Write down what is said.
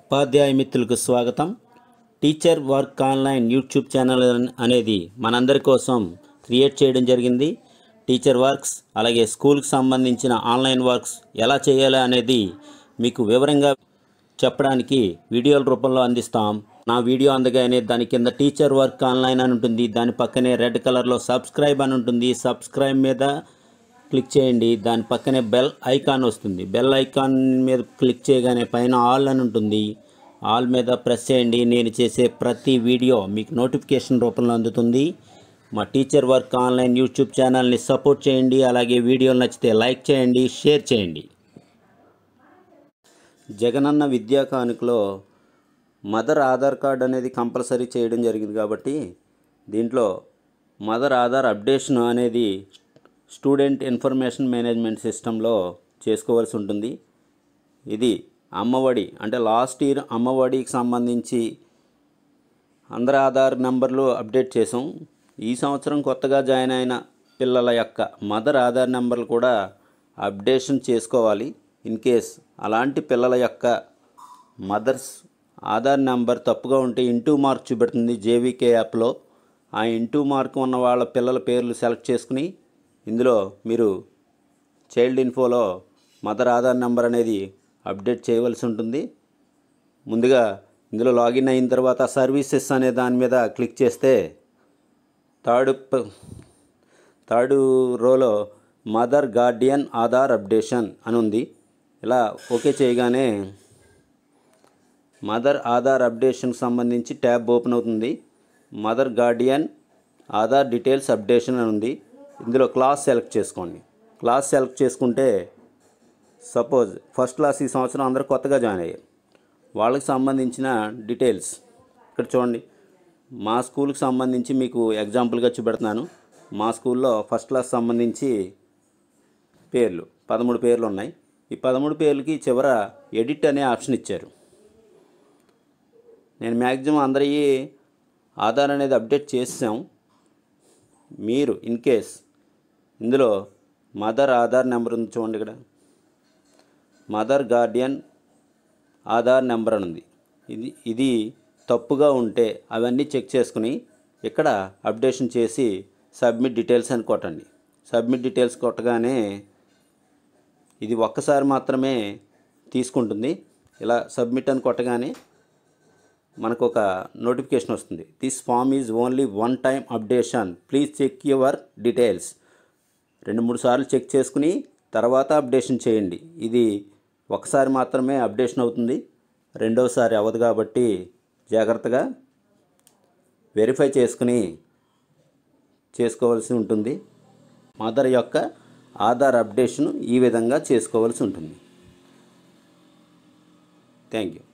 ఉపాధ్యాయ మిత్రులకు స్వాగతం teacher work online YouTube channel అనేది మనందరి కోసం క్రియేట్ చేయడం జరిగింది టీచర్ వర్క్స్ అలాగే స్కూల్కి సంబంధించిన ఆన్లైన్ వర్క్స్ ఎలా చేయాలి అనేది మీకు వివరంగా చెప్పడానికి వీడియోల రూపంలో అందిస్తాం నా వీడియో అందగానే దాని కింద టీచర్ వర్క్ ఆన్లైన్ అని ఉంటుంది దాని పక్కనే రెడ్ కలర్లో సబ్స్క్రైబ్ అని ఉంటుంది సబ్స్క్రైబ్ మీద క్లిక్ చేయండి దాని పక్కనే బెల్ ఐకాన్ వస్తుంది బెల్ ఐకాన్ మీద క్లిక్ చేయగానే పైన ఆల్ అని ఉంటుంది ఆల్ మీద ప్రెస్ చేయండి నేను చేసే ప్రతి వీడియో మీకు నోటిఫికేషన్ రూపంలో అందుతుంది మా టీచర్ వర్క్ ఆన్లైన్ యూట్యూబ్ ఛానల్ని సపోర్ట్ చేయండి అలాగే వీడియోలు నచ్చితే లైక్ చేయండి షేర్ చేయండి జగనన్న విద్యా కానుకలో మదర్ ఆధార్ కార్డ్ అనేది కంపల్సరీ చేయడం జరిగింది కాబట్టి దీంట్లో మదర్ ఆధార్ అప్డేషన్ అనేది స్టూడెంట్ ఇన్ఫర్మేషన్ మేనేజ్మెంట్ సిస్టంలో చేసుకోవాల్సి ఉంటుంది ఇది అమ్మఒడి అంటే లాస్ట్ ఇయర్ అమ్మఒడికి సంబంధించి అందరి ఆధార్ నెంబర్లు అప్డేట్ చేసాం ఈ సంవత్సరం కొత్తగా జాయిన్ అయిన పిల్లల యొక్క మదర్ ఆధార్ నెంబర్లు కూడా అప్డేషన్ చేసుకోవాలి ఇన్ కేస్ అలాంటి పిల్లల యొక్క మదర్స్ ఆధార్ నెంబర్ తప్పుగా ఉంటే ఇంటూ మార్క్ చూపెడుతుంది జేవీకే యాప్లో ఆ ఇంటూ మార్క్ ఉన్న వాళ్ళ పిల్లల పేర్లు సెలెక్ట్ చేసుకుని ఇందులో మీరు చైల్డ్ ఇన్ఫోలో మదర్ ఆధార్ నెంబర్ అనేది అప్డేట్ చేయవలసి ఉంటుంది ముందుగా ఇందులో లాగిన్ అయిన తర్వాత సర్వీసెస్ అనే దాని మీద క్లిక్ చేస్తే థర్డ్ థర్డ్ రోలో మదర్ గార్డియన్ ఆధార్ అప్డేషన్ అని ఉంది ఇలా ఓకే చేయగానే మదర్ ఆధార్ అప్డేషన్కి సంబంధించి ట్యాబ్ ఓపెన్ అవుతుంది mother guardian Aadhaar details updation అని ఉంది ఇందులో క్లాస్ సెలెక్ట్ చేసుకోండి క్లాస్ సెలెక్ట్ చేసుకుంటే సపోజ్ ఫస్ట్ క్లాస్ ఈ సంవత్సరం అందరూ కొత్తగా జాయిన్ అయ్యాయి వాళ్ళకి సంబంధించిన డీటెయిల్స్ ఇక్కడ చూడండి మా స్కూల్కి సంబంధించి మీకు ఎగ్జాంపుల్గా చూపెడుతున్నాను మా స్కూల్లో ఫస్ట్ క్లాస్ సంబంధించి పేర్లు పదమూడు పేర్లు ఉన్నాయి ఈ పదమూడు పేర్లకి చివర ఎడిట్ అనే ఆప్షన్ ఇచ్చారు నేను మ్యాక్సిమం అందరి ఆధార్ అనేది అప్డేట్ చేసాం మీరు ఇన్ కేస్ ఇందులో మదర్ ఆధార్ నెంబర్ ఉంది చూడండి ఇక్కడ మదర్ గార్డియన్ ఆధార్ నెంబర్ అని ఉంది ఇది ఇది తప్పుగా ఉంటే అవన్నీ చెక్ చేసుకుని ఇక్కడ అప్డేషన్ చేసి సబ్మిట్ డీటెయిల్స్ అని కొట్టండి సబ్మిట్ డీటెయిల్స్ కొట్టగానే ఇది ఒక్కసారి మాత్రమే తీసుకుంటుంది ఇలా సబ్మిట్ అని కొట్టగానే మనకు ఒక నోటిఫికేషన్ వస్తుంది this form is only one time updation please check your details రెండు మూడు సార్లు చెక్ చేసుకుని తర్వాత అప్డేషన్ చేయండి ఇది ఒకసారి మాత్రమే అప్డేషన్ అవుతుంది రెండవసారి అవ్వదు కాబట్టి జాగ్రత్తగా వెరిఫై చేసుకుని చేసుకోవాల్సి ఉంటుంది మదర్ యొక్క ఆధార్ అప్డేషన్ ఈ విధంగా చేసుకోవాల్సి ఉంటుంది థ్యాంక్ యూ